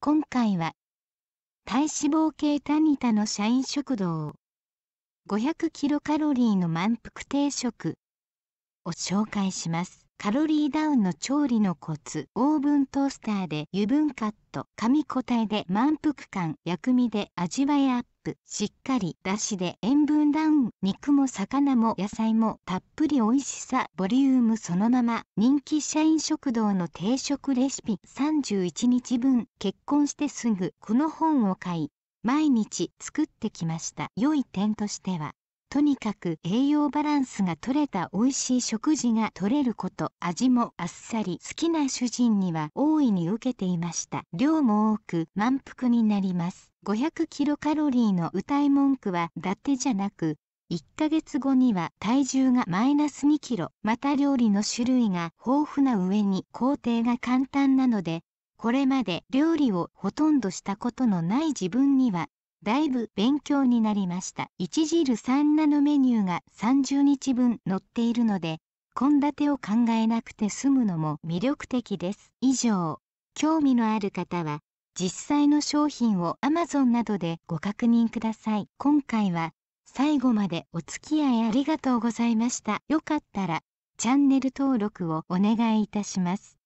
今回は体脂肪計タニタの社員食堂500キロカロリーの満腹定食を紹介しますカロリーダウンの調理のコツオーブントースターで油分カット紙固体で満腹感薬味で味わいアップしっかりだしで塩分ダウン肉も魚も野菜もたっぷり美味しさボリュームそのまま人気社員食堂の定食レシピ31日分結婚してすぐこの本を買い毎日作ってきました良い点としてはとにかく栄養バランスが取れた美味しい食事が取れること味もあっさり好きな主人には大いに受けていました量も多く満腹になります500キロカロリーの歌い文句は伊達じゃなく1ヶ月後には体重がマイナス2キロまた料理の種類が豊富な上に工程が簡単なのでこれまで料理をほとんどしたことのない自分にはだいぶ勉強になりました1汁3菜のメニューが30日分載っているので献立を考えなくて済むのも魅力的です以上興味のある方は実際の商品を Amazon などでご確認ください今回は最後までお付き合いありがとうございましたよかったらチャンネル登録をお願いいたします